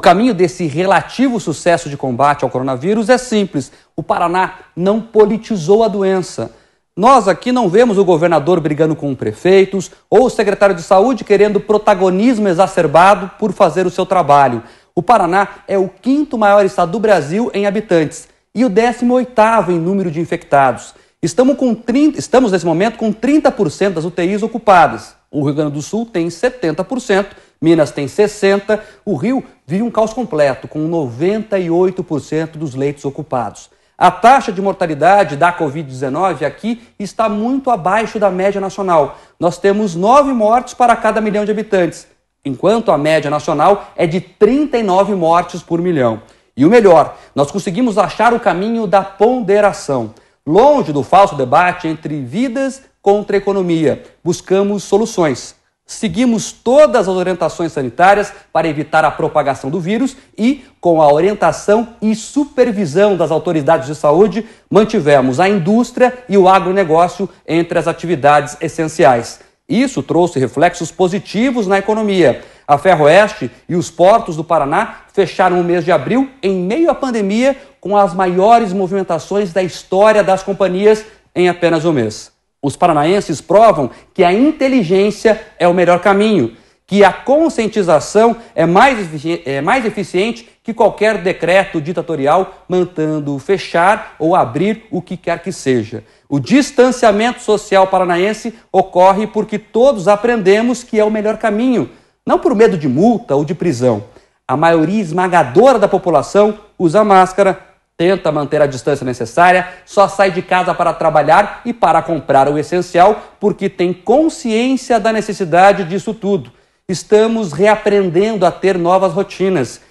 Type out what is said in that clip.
O caminho desse relativo sucesso de combate ao coronavírus é simples: o Paraná não politizou a doença. Nós aqui não vemos o governador brigando com prefeitos ou o secretário de saúde querendo protagonismo exacerbado por fazer o seu trabalho. O Paraná é o quinto maior estado do Brasil em habitantes e o 18º em número de infectados. Estamos, com 30, estamos nesse momento com 30% das UTIs ocupadas. O Rio Grande do Sul tem 70% Minas tem 60%, o Rio vive um caos completo, com 98% dos leitos ocupados. A taxa de mortalidade da Covid-19 aqui está muito abaixo da média nacional. Nós temos 9 mortes para cada milhão de habitantes, enquanto a média nacional é de 39 mortes por milhão. E o melhor, nós conseguimos achar o caminho da ponderação. Longe do falso debate entre vidas contra economia, buscamos soluções seguimos todas as orientações sanitárias para evitar a propagação do vírus e, com a orientação e supervisão das autoridades de saúde, mantivemos a indústria e o agronegócio entre as atividades essenciais. Isso trouxe reflexos positivos na economia. A Ferroeste e os portos do Paraná fecharam o mês de abril em meio à pandemia com as maiores movimentações da história das companhias em apenas um mês. Os paranaenses provam que a inteligência é o melhor caminho, que a conscientização é mais, é mais eficiente que qualquer decreto ditatorial mantendo fechar ou abrir o que quer que seja. O distanciamento social paranaense ocorre porque todos aprendemos que é o melhor caminho, não por medo de multa ou de prisão. A maioria esmagadora da população usa máscara tenta manter a distância necessária, só sai de casa para trabalhar e para comprar o essencial porque tem consciência da necessidade disso tudo. Estamos reaprendendo a ter novas rotinas